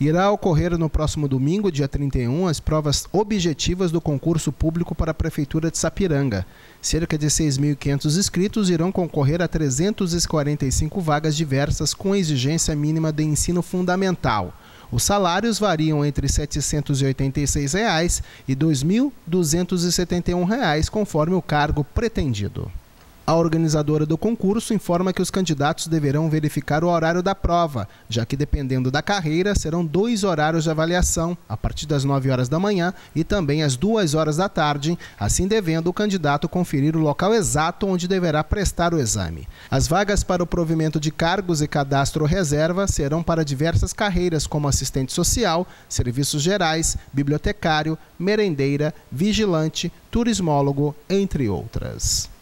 Irá ocorrer no próximo domingo, dia 31, as provas objetivas do concurso público para a Prefeitura de Sapiranga. Cerca de 6.500 inscritos irão concorrer a 345 vagas diversas com exigência mínima de ensino fundamental. Os salários variam entre R$ 786 e R$ 2.271, conforme o cargo pretendido. A organizadora do concurso informa que os candidatos deverão verificar o horário da prova, já que dependendo da carreira serão dois horários de avaliação, a partir das 9 horas da manhã e também às 2 horas da tarde, assim devendo o candidato conferir o local exato onde deverá prestar o exame. As vagas para o provimento de cargos e cadastro reserva serão para diversas carreiras como assistente social, serviços gerais, bibliotecário, merendeira, vigilante, turismólogo, entre outras.